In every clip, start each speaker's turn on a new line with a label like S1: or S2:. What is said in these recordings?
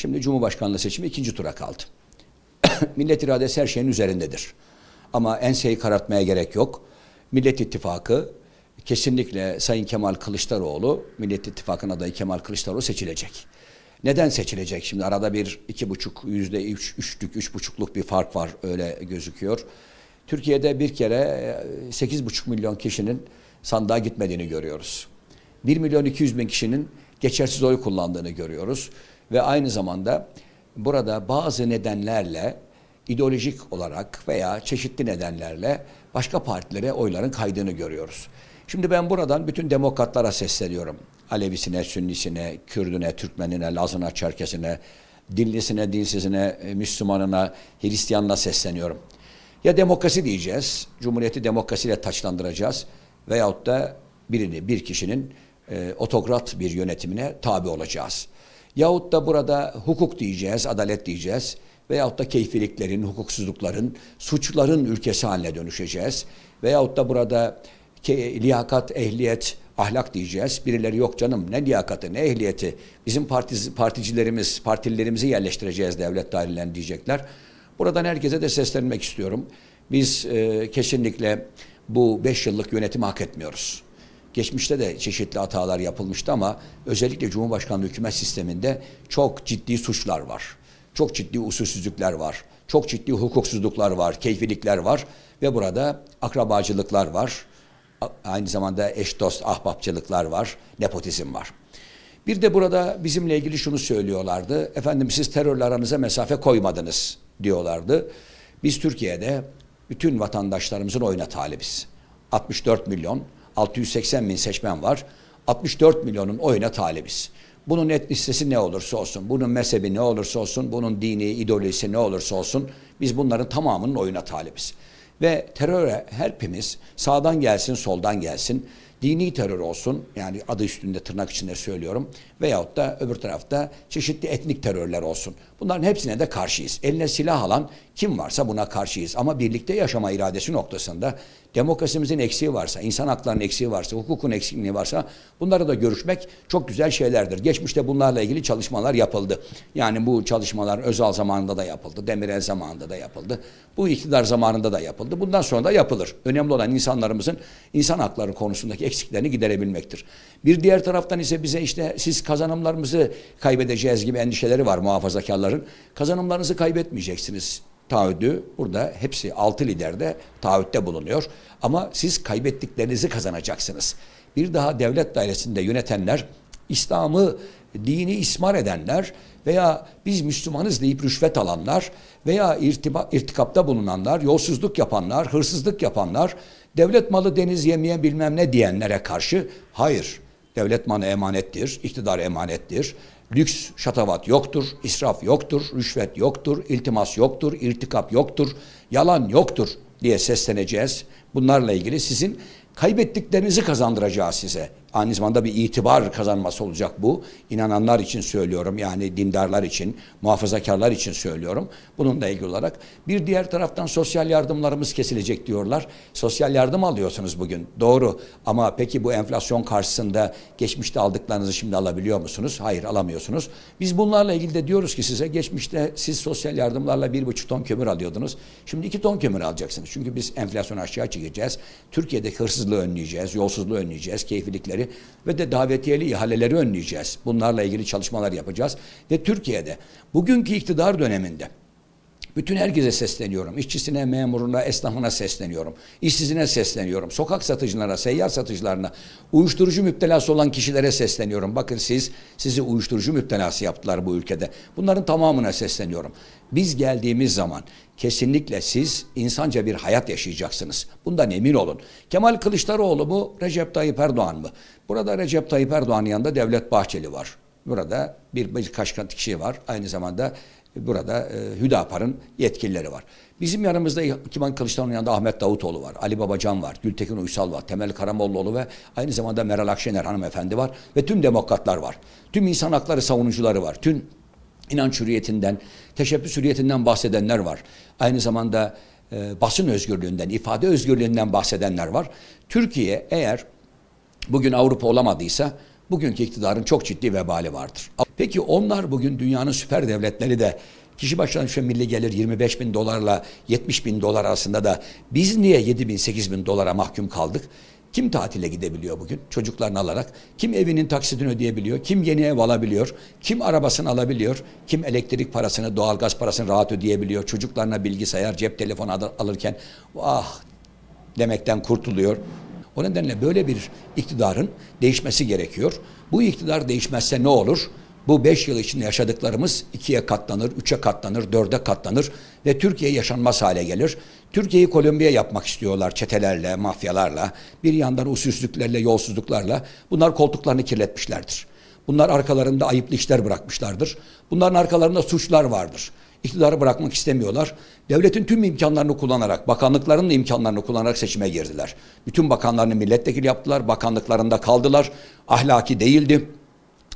S1: Şimdi Cumhurbaşkanlığı seçimi ikinci tura kaldı. Millet iradesi her şeyin üzerindedir. Ama enseyi karartmaya gerek yok. Millet İttifakı kesinlikle Sayın Kemal Kılıçdaroğlu, Millet İttifakı'nın adayı Kemal Kılıçdaroğlu seçilecek. Neden seçilecek? Şimdi arada bir iki buçuk yüzde üç, üçlük, üç buçukluk bir fark var öyle gözüküyor. Türkiye'de bir kere e, sekiz buçuk milyon kişinin sandığa gitmediğini görüyoruz. Bir milyon iki yüz bin kişinin geçersiz oy kullandığını görüyoruz. Ve aynı zamanda burada bazı nedenlerle ideolojik olarak veya çeşitli nedenlerle başka partilere oyların kaydığını görüyoruz. Şimdi ben buradan bütün demokratlara sesleniyorum. Alevisine, Sünnisine, Kürdüne, Türkmenine, Lazına, Çerkesine, dinlisine, dinsizine, e, Müslümanına, Hristiyanına sesleniyorum. Ya demokrasi diyeceğiz, Cumhuriyeti demokrasiyle taçlandıracağız veyahut da birini, bir kişinin e, otokrat bir yönetimine tabi olacağız. Yahut da burada hukuk diyeceğiz, adalet diyeceğiz veyahut da keyfiliklerin, hukuksuzlukların, suçların ülkesi haline dönüşeceğiz. Veyahut da burada ke, liyakat, ehliyet, ahlak diyeceğiz. Birileri yok canım ne liyakatı ne ehliyeti. Bizim partiz, particilerimiz, partililerimizi yerleştireceğiz devlet dairelerine diyecekler. Buradan herkese de seslenmek istiyorum. Biz e, kesinlikle bu beş yıllık yönetimi hak etmiyoruz. Geçmişte de çeşitli hatalar yapılmıştı ama özellikle Cumhurbaşkanlığı hükümet sisteminde çok ciddi suçlar var. Çok ciddi usulsüzlükler var. Çok ciddi hukuksuzluklar var, keyfilikler var ve burada akrabacılıklar var. Aynı zamanda eş dost ahbapçılıklar var, nepotizm var. Bir de burada bizimle ilgili şunu söylüyorlardı. Efendim siz terörle aranıza mesafe koymadınız diyorlardı. Biz Türkiye'de bütün vatandaşlarımızın oyuna talibiz. 64 milyon 680 bin seçmen var. 64 milyonun oyuna talibiz. Bunun etnisitesi ne olursa olsun, bunun mezhebi ne olursa olsun, bunun dini ideolojisi ne olursa olsun biz bunların tamamının oyuna talibiz. Ve teröre hepimiz sağdan gelsin, soldan gelsin, dini terör olsun yani adı üstünde tırnak içinde söylüyorum veyahut da öbür tarafta çeşitli etnik terörler olsun. Bunların hepsine de karşıyız. Eline silah alan kim varsa buna karşıyız. Ama birlikte yaşama iradesi noktasında demokrasimizin eksiği varsa, insan haklarının eksiği varsa, hukukun eksikliği varsa bunları da görüşmek çok güzel şeylerdir. Geçmişte bunlarla ilgili çalışmalar yapıldı. Yani bu çalışmalar Özal zamanında da yapıldı, Demirel zamanında da yapıldı. Bu iktidar zamanında da yapıldı. Bundan sonra da yapılır. Önemli olan insanlarımızın insan hakları konusundaki eksiklerini giderebilmektir. Bir diğer taraftan ise bize işte siz kazanımlarımızı kaybedeceğiz gibi endişeleri var muhafazakarlar iktidarın kazanımlarınızı kaybetmeyeceksiniz taahhüdü burada hepsi altı lider de taahhütte bulunuyor. Ama siz kaybettiklerinizi kazanacaksınız. Bir daha devlet dairesinde yönetenler İslam'ı dini ismar edenler veya biz Müslümanız deyip rüşvet alanlar veya irtiba, irtikapta bulunanlar, yolsuzluk yapanlar, hırsızlık yapanlar, devlet malı deniz yemeyen bilmem ne diyenlere karşı hayır. Devlet malı emanettir, iktidar emanettir. Lüks şatavat yoktur, israf yoktur, rüşvet yoktur, iltimas yoktur, irtikap yoktur, yalan yoktur diye sesleneceğiz. Bunlarla ilgili sizin kaybettiklerinizi kazandıracağız size aynı zamanda bir itibar kazanması olacak bu. İnananlar için söylüyorum yani dindarlar için, muhafazakarlar için söylüyorum. Bununla ilgili olarak bir diğer taraftan sosyal yardımlarımız kesilecek diyorlar. Sosyal yardım alıyorsunuz bugün. Doğru ama peki bu enflasyon karşısında geçmişte aldıklarınızı şimdi alabiliyor musunuz? Hayır alamıyorsunuz. Biz bunlarla ilgili de diyoruz ki size geçmişte siz sosyal yardımlarla bir buçuk ton kömür alıyordunuz. Şimdi iki ton kömür alacaksınız. Çünkü biz enflasyon aşağı çekeceğiz. Türkiye'deki hırsızlığı önleyeceğiz, yolsuzluğu önleyeceğiz, keyfilikleri ihaleleri ve de davetiyeli ihaleleri önleyeceğiz. Bunlarla ilgili çalışmalar yapacağız. Ve Türkiye'de bugünkü iktidar döneminde bütün herkese sesleniyorum. İşçisine, memuruna, esnafına sesleniyorum. İşsizine sesleniyorum. Sokak satıcılarına, seyyar satıcılarına, uyuşturucu müptelası olan kişilere sesleniyorum. Bakın siz, sizi uyuşturucu müptelası yaptılar bu ülkede. Bunların tamamına sesleniyorum. Biz geldiğimiz zaman kesinlikle siz insanca bir hayat yaşayacaksınız. Bundan emin olun. Kemal Kılıçdaroğlu mu, Recep Tayyip Erdoğan mı? Burada Recep Tayyip Erdoğan'ın yanında Devlet Bahçeli var. Burada bir birkaç kişi var. Aynı zamanda Burada e, Hüdapar'ın yetkilileri var. Bizim yanımızda Kemal Kılıçdaroğlu'nun yanında Ahmet Davutoğlu var, Ali Babacan var, Gültekin Uysal var, Temel Karamollaoğlu ve aynı zamanda Meral Akşener hanımefendi var ve tüm demokratlar var. Tüm insan hakları savunucuları var. Tüm inanç hürriyetinden, teşebbüs hürriyetinden bahsedenler var. Aynı zamanda e, basın özgürlüğünden, ifade özgürlüğünden bahsedenler var. Türkiye eğer bugün Avrupa olamadıysa bugünkü iktidarın çok ciddi vebali vardır. Peki onlar bugün dünyanın süper devletleri de kişi başına düşen milli gelir 25 bin dolarla 70 bin dolar arasında da biz niye 7 bin 8 bin dolara mahkum kaldık? Kim tatile gidebiliyor bugün çocuklarını alarak? Kim evinin taksitini ödeyebiliyor? Kim yeni ev alabiliyor? Kim arabasını alabiliyor? Kim elektrik parasını, doğalgaz parasını rahat ödeyebiliyor? Çocuklarına bilgisayar, cep telefonu alırken ah demekten kurtuluyor. O nedenle böyle bir iktidarın değişmesi gerekiyor. Bu iktidar değişmezse ne olur? Bu beş yıl içinde yaşadıklarımız ikiye katlanır, üçe katlanır, dörde katlanır ve Türkiye yaşanmaz hale gelir. Türkiye'yi Kolombiya yapmak istiyorlar çetelerle, mafyalarla, bir yandan usulsüzlüklerle, yolsuzluklarla. Bunlar koltuklarını kirletmişlerdir. Bunlar arkalarında ayıplı işler bırakmışlardır. Bunların arkalarında suçlar vardır iktidarı bırakmak istemiyorlar. Devletin tüm imkanlarını kullanarak, bakanlıkların da imkanlarını kullanarak seçime girdiler. Bütün bakanlarını milletvekili yaptılar, bakanlıklarında kaldılar. Ahlaki değildi.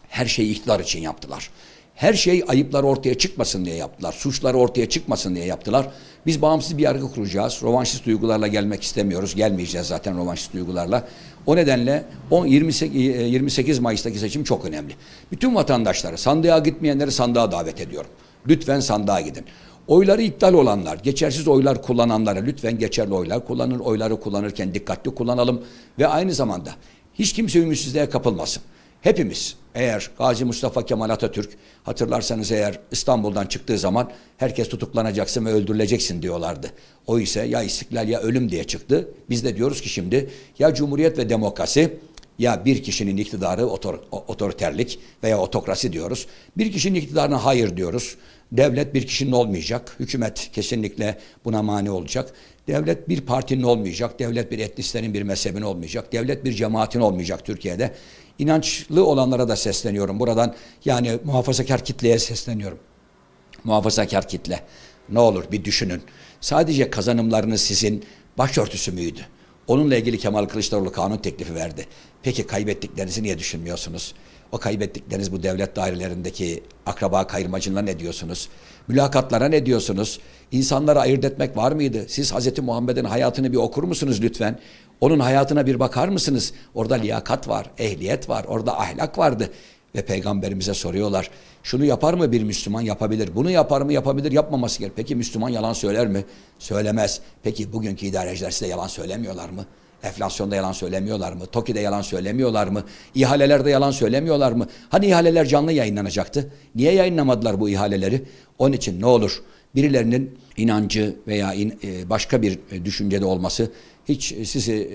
S1: Her şeyi iktidar için yaptılar. Her şey ayıplar ortaya çıkmasın diye yaptılar. suçlar ortaya çıkmasın diye yaptılar. Biz bağımsız bir yargı kuracağız. Rovanşist duygularla gelmek istemiyoruz. Gelmeyeceğiz zaten rovanşist duygularla. O nedenle 10 28 e, Mayıs'taki seçim çok önemli. Bütün vatandaşları, sandığa gitmeyenleri sandığa davet ediyorum. Lütfen sandığa gidin. Oyları iptal olanlar, geçersiz oylar kullananlara lütfen geçerli oylar kullanır. Oyları kullanırken dikkatli kullanalım ve aynı zamanda hiç kimse ümitsizliğe kapılmasın. Hepimiz eğer Gazi Mustafa Kemal Atatürk hatırlarsanız eğer İstanbul'dan çıktığı zaman herkes tutuklanacaksın ve öldürüleceksin diyorlardı. O ise ya istiklal ya ölüm diye çıktı. Biz de diyoruz ki şimdi ya cumhuriyet ve demokrasi ya bir kişinin iktidarı otor, otoriterlik veya otokrasi diyoruz. Bir kişinin iktidarına hayır diyoruz. Devlet bir kişinin olmayacak. Hükümet kesinlikle buna mani olacak. Devlet bir partinin olmayacak. Devlet bir etnislerin bir mezhebin olmayacak. Devlet bir cemaatin olmayacak Türkiye'de. İnançlı olanlara da sesleniyorum buradan. Yani muhafazakar kitleye sesleniyorum. Muhafazakar kitle. Ne olur bir düşünün. Sadece kazanımlarınız sizin başörtüsü müydü? Onunla ilgili Kemal Kılıçdaroğlu kanun teklifi verdi. Peki kaybettiklerinizi niye düşünmüyorsunuz? O kaybettikleriniz bu devlet dairelerindeki akraba kayırmacılığına ne diyorsunuz? Mülakatlara ne diyorsunuz? İnsanları ayırt etmek var mıydı? Siz Hz. Muhammed'in hayatını bir okur musunuz lütfen? Onun hayatına bir bakar mısınız? Orada liyakat var, ehliyet var, orada ahlak vardı. Ve peygamberimize soruyorlar. Şunu yapar mı bir Müslüman? Yapabilir. Bunu yapar mı? Yapabilir. Yapmaması gerek. Peki Müslüman yalan söyler mi? Söylemez. Peki bugünkü idareciler size yalan söylemiyorlar mı? Enflasyonda yalan söylemiyorlar mı? TOKİ'de yalan söylemiyorlar mı? İhalelerde yalan söylemiyorlar mı? Hani ihaleler canlı yayınlanacaktı? Niye yayınlamadılar bu ihaleleri? Onun için ne olur birilerinin inancı veya in, e, başka bir e, düşüncede olması hiç e, sizi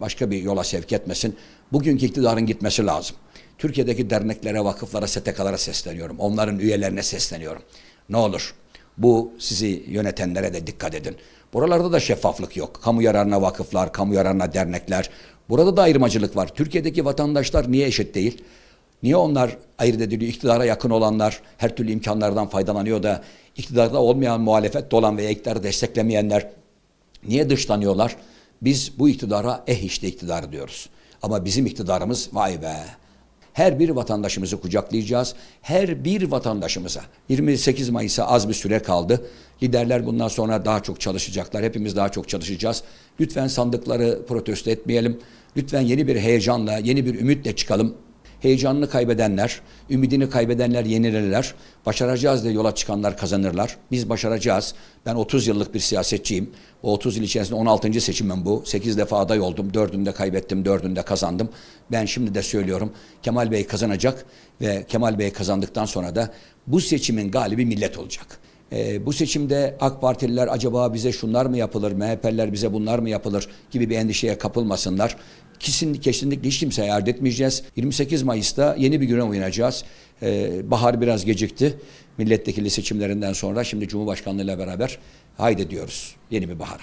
S1: başka bir yola sevk etmesin. Bugünkü iktidarın gitmesi lazım. Türkiye'deki derneklere, vakıflara, STK'lara sesleniyorum. Onların üyelerine sesleniyorum. Ne olur bu sizi yönetenlere de dikkat edin. Buralarda da şeffaflık yok. Kamu yararına vakıflar, kamu yararına dernekler. Burada da ayrımacılık var. Türkiye'deki vatandaşlar niye eşit değil? Niye onlar ayırt ediliyor? İktidara yakın olanlar her türlü imkanlardan faydalanıyor da iktidarda olmayan muhalefet olan ve iktidarı desteklemeyenler niye dışlanıyorlar? Biz bu iktidara eh işte iktidar diyoruz. Ama bizim iktidarımız vay be her bir vatandaşımızı kucaklayacağız. Her bir vatandaşımıza 28 Mayıs'a az bir süre kaldı. Liderler bundan sonra daha çok çalışacaklar. Hepimiz daha çok çalışacağız. Lütfen sandıkları protesto etmeyelim. Lütfen yeni bir heyecanla, yeni bir ümitle çıkalım. Heyecanını kaybedenler, ümidini kaybedenler yenilirler. Başaracağız diye yola çıkanlar kazanırlar. Biz başaracağız. Ben 30 yıllık bir siyasetçiyim. O 30 yıl içerisinde 16. seçimim bu. 8 defa aday oldum. 4'ünde kaybettim, 4'ünde kazandım. Ben şimdi de söylüyorum Kemal Bey kazanacak ve Kemal Bey kazandıktan sonra da bu seçimin galibi millet olacak. E, bu seçimde AK Partililer acaba bize şunlar mı yapılır, MHP'liler bize bunlar mı yapılır gibi bir endişeye kapılmasınlar. Kesinlikle, kesinlikle hiç kimseye ard etmeyeceğiz. 28 Mayıs'ta yeni bir güne uyanacağız. E, bahar biraz gecikti milletvekili seçimlerinden sonra. Şimdi Cumhurbaşkanlığıyla beraber haydi diyoruz yeni bir bahara.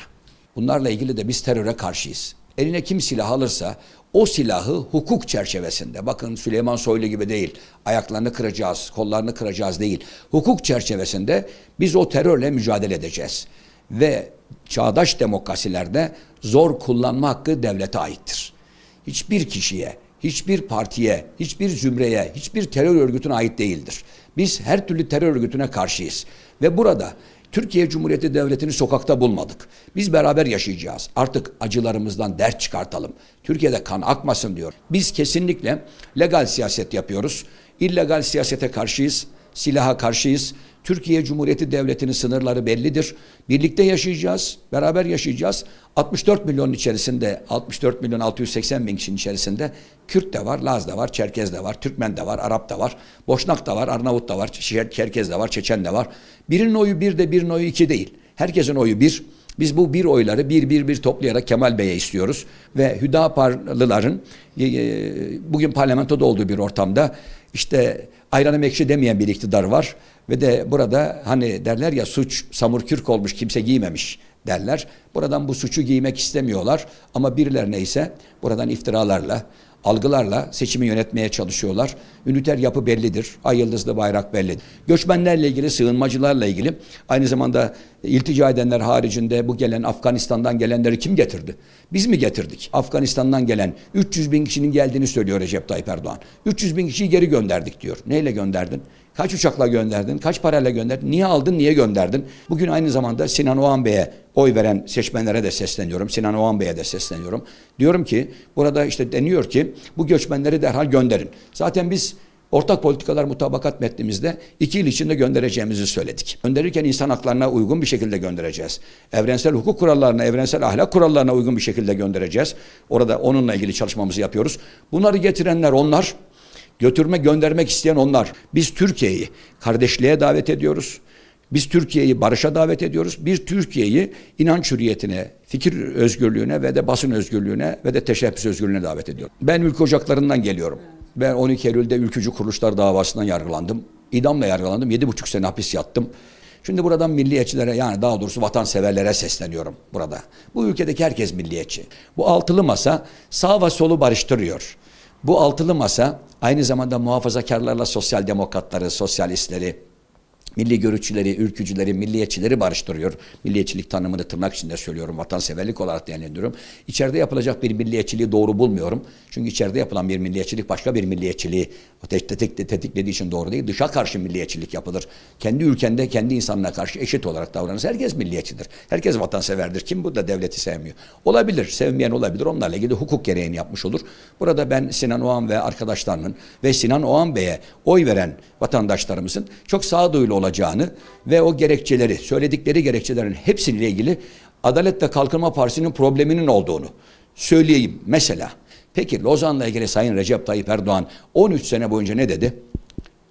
S1: Bunlarla ilgili de biz teröre karşıyız. Eline kim silah alırsa o silahı hukuk çerçevesinde bakın Süleyman Soylu gibi değil ayaklarını kıracağız kollarını kıracağız değil hukuk çerçevesinde biz o terörle mücadele edeceğiz ve çağdaş demokrasilerde zor kullanma hakkı devlete aittir. Hiçbir kişiye, hiçbir partiye, hiçbir zümreye, hiçbir terör örgütüne ait değildir. Biz her türlü terör örgütüne karşıyız ve burada Türkiye Cumhuriyeti Devleti'ni sokakta bulmadık. Biz beraber yaşayacağız. Artık acılarımızdan dert çıkartalım. Türkiye'de kan akmasın diyor. Biz kesinlikle legal siyaset yapıyoruz. İllegal siyasete karşıyız. Silaha karşıyız. Türkiye Cumhuriyeti Devleti'nin sınırları bellidir. Birlikte yaşayacağız, beraber yaşayacağız. 64 milyon içerisinde, 64 milyon 680 bin kişinin içerisinde Kürt de var, Laz da var, Çerkez de var, Türkmen de var, Arap da var, Boşnak da var, Arnavut da var, Çerkez de var, Çeçen de var. Birinin oyu bir de birinin oyu iki değil. Herkesin oyu bir. Biz bu bir oyları bir bir bir toplayarak Kemal Bey'e istiyoruz. Ve Hüdaparlıların bugün parlamentoda olduğu bir ortamda işte ayranım ekşi demeyen bir iktidar var. Ve de burada hani derler ya suç samur kürk olmuş kimse giymemiş derler. Buradan bu suçu giymek istemiyorlar ama birilerine ise buradan iftiralarla algılarla seçimi yönetmeye çalışıyorlar. Üniter yapı bellidir. Ay yıldızlı bayrak bellidir. Göçmenlerle ilgili, sığınmacılarla ilgili aynı zamanda iltica edenler haricinde bu gelen Afganistan'dan gelenleri kim getirdi? Biz mi getirdik? Afganistan'dan gelen 300 bin kişinin geldiğini söylüyor Recep Tayyip Erdoğan. 300 bin kişiyi geri gönderdik diyor. Neyle gönderdin? Kaç uçakla gönderdin? Kaç parayla gönderdin? Niye aldın? Niye gönderdin? Bugün aynı zamanda Sinan Oğan Bey'e oy veren seçmenlere de sesleniyorum. Sinan Oğan Bey'e de sesleniyorum. Diyorum ki burada işte deniyor ki bu göçmenleri derhal gönderin. Zaten biz Ortak politikalar mutabakat metnimizde iki yıl içinde göndereceğimizi söyledik. Gönderirken insan haklarına uygun bir şekilde göndereceğiz. Evrensel hukuk kurallarına, evrensel ahlak kurallarına uygun bir şekilde göndereceğiz. Orada onunla ilgili çalışmamızı yapıyoruz. Bunları getirenler onlar. Götürme, göndermek isteyen onlar. Biz Türkiye'yi kardeşliğe davet ediyoruz. Biz Türkiye'yi barışa davet ediyoruz. Bir Türkiye'yi inanç hürriyetine, fikir özgürlüğüne ve de basın özgürlüğüne ve de teşebbüs özgürlüğüne davet ediyorum. Ben ülke ocaklarından geliyorum. Ben 12 Eylül'de ülkücü kuruluşlar davasından yargılandım. İdamla yargılandım. 7,5 sene hapis yattım. Şimdi buradan milliyetçilere yani daha doğrusu vatanseverlere sesleniyorum burada. Bu ülkedeki herkes milliyetçi. Bu altılı masa sağ ve solu barıştırıyor. Bu altılı masa aynı zamanda muhafazakarlarla sosyal demokratları, sosyalistleri, milli görüşçüleri, ülkücüleri, milliyetçileri barıştırıyor. Milliyetçilik tanımını tırnak içinde söylüyorum, vatanseverlik olarak değerlendiriyorum. İçeride yapılacak bir milliyetçiliği doğru bulmuyorum. Çünkü içeride yapılan bir milliyetçilik başka bir milliyetçiliği tetik, tetiklediği için doğru değil. Dışa karşı milliyetçilik yapılır. Kendi ülkende kendi insanına karşı eşit olarak davranırsa herkes milliyetçidir. Herkes vatanseverdir. Kim bu da devleti sevmiyor? Olabilir, sevmeyen olabilir. Onlarla ilgili hukuk gereğini yapmış olur. Burada ben Sinan Oğan ve arkadaşlarının ve Sinan Oğan Bey'e oy veren vatandaşlarımızın çok sağduyulu olacağını ve o gerekçeleri, söyledikleri gerekçelerin hepsiyle ilgili Adalet ve Kalkınma Partisi'nin probleminin olduğunu söyleyeyim mesela. Peki Lozan'la ilgili Sayın Recep Tayyip Erdoğan 13 sene boyunca ne dedi?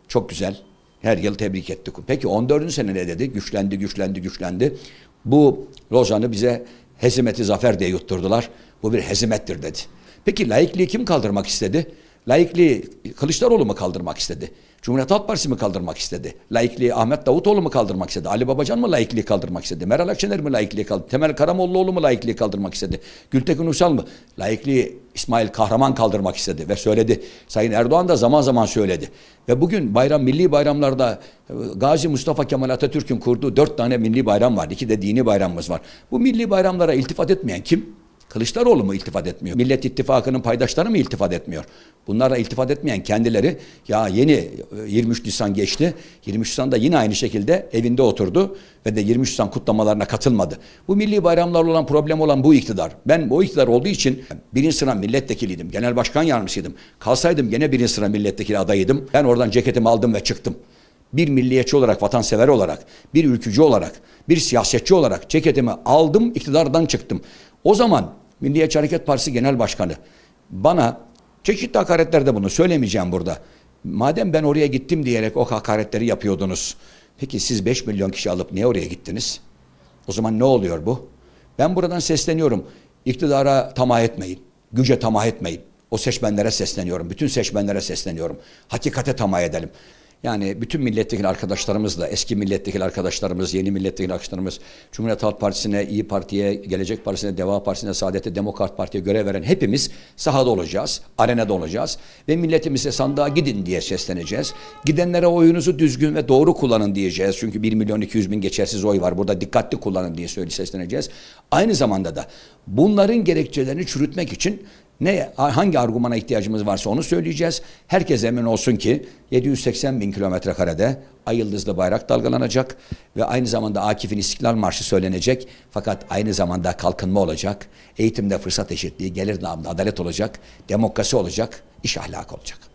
S1: Çok güzel. Her yıl tebrik ettik. Peki 14. sene ne dedi? Güçlendi, güçlendi, güçlendi. Bu Lozan'ı bize hezimeti zafer diye yutturdular. Bu bir hezimettir dedi. Peki laikliği kim kaldırmak istedi? Laikliği Kılıçdaroğlu mu kaldırmak istedi? Cumhuriyet Halk Partisi mi kaldırmak istedi? Laikliği Ahmet Davutoğlu mu kaldırmak istedi? Ali Babacan mı laikliği kaldırmak istedi? Meral Akşener mi laikliği kaldı? Temel Karamollaoğlu mu laikliği kaldırmak istedi? Gültekin Uysal mı? Laikliği İsmail Kahraman kaldırmak istedi ve söyledi. Sayın Erdoğan da zaman zaman söyledi. Ve bugün bayram milli bayramlarda e, Gazi Mustafa Kemal Atatürk'ün kurduğu dört tane milli bayram var. İki de dini bayramımız var. Bu milli bayramlara iltifat etmeyen kim? Kılıçdaroğlu mu iltifat etmiyor? Millet İttifakı'nın paydaşları mı iltifat etmiyor? Bunlara iltifat etmeyen kendileri ya yeni 23 e, Nisan geçti. 23 Nisan'da yine aynı şekilde evinde oturdu ve de 23 Nisan kutlamalarına katılmadı. Bu milli bayramlarla olan problem olan bu iktidar. Ben bu iktidar olduğu için birinci sıra milletvekiliydim. Genel başkan yardımcısıydım. Kalsaydım gene birinci sıra milletvekili adayıydım. Ben oradan ceketimi aldım ve çıktım bir milliyetçi olarak, vatansever olarak, bir ülkücü olarak, bir siyasetçi olarak ceketimi aldım, iktidardan çıktım. O zaman Milliyetçi Hareket Partisi Genel Başkanı bana çeşitli hakaretlerde bunu söylemeyeceğim burada. Madem ben oraya gittim diyerek o hakaretleri yapıyordunuz. Peki siz 5 milyon kişi alıp niye oraya gittiniz? O zaman ne oluyor bu? Ben buradan sesleniyorum. İktidara tamah etmeyin. Güce tamah etmeyin. O seçmenlere sesleniyorum. Bütün seçmenlere sesleniyorum. Hakikate tamah edelim. Yani bütün milletvekili arkadaşlarımız da eski milletvekili arkadaşlarımız, yeni milletvekili arkadaşlarımız Cumhuriyet Halk Partisi'ne, İyi Parti'ye, Gelecek Partisi'ne, Deva Partisi'ne, Saadet'e, Demokrat Parti'ye görev veren hepimiz sahada olacağız, arenada olacağız ve milletimize sandığa gidin diye sesleneceğiz. Gidenlere oyunuzu düzgün ve doğru kullanın diyeceğiz. Çünkü 1 milyon 200 bin geçersiz oy var. Burada dikkatli kullanın diye söyle sesleneceğiz. Aynı zamanda da bunların gerekçelerini çürütmek için ne hangi argümana ihtiyacımız varsa onu söyleyeceğiz. Herkes emin olsun ki 780 bin kilometre karede ay yıldızlı bayrak dalgalanacak ve aynı zamanda Akif'in İstiklal Marşı söylenecek. Fakat aynı zamanda kalkınma olacak. Eğitimde fırsat eşitliği, gelir namında adalet olacak, demokrasi olacak, iş ahlakı olacak.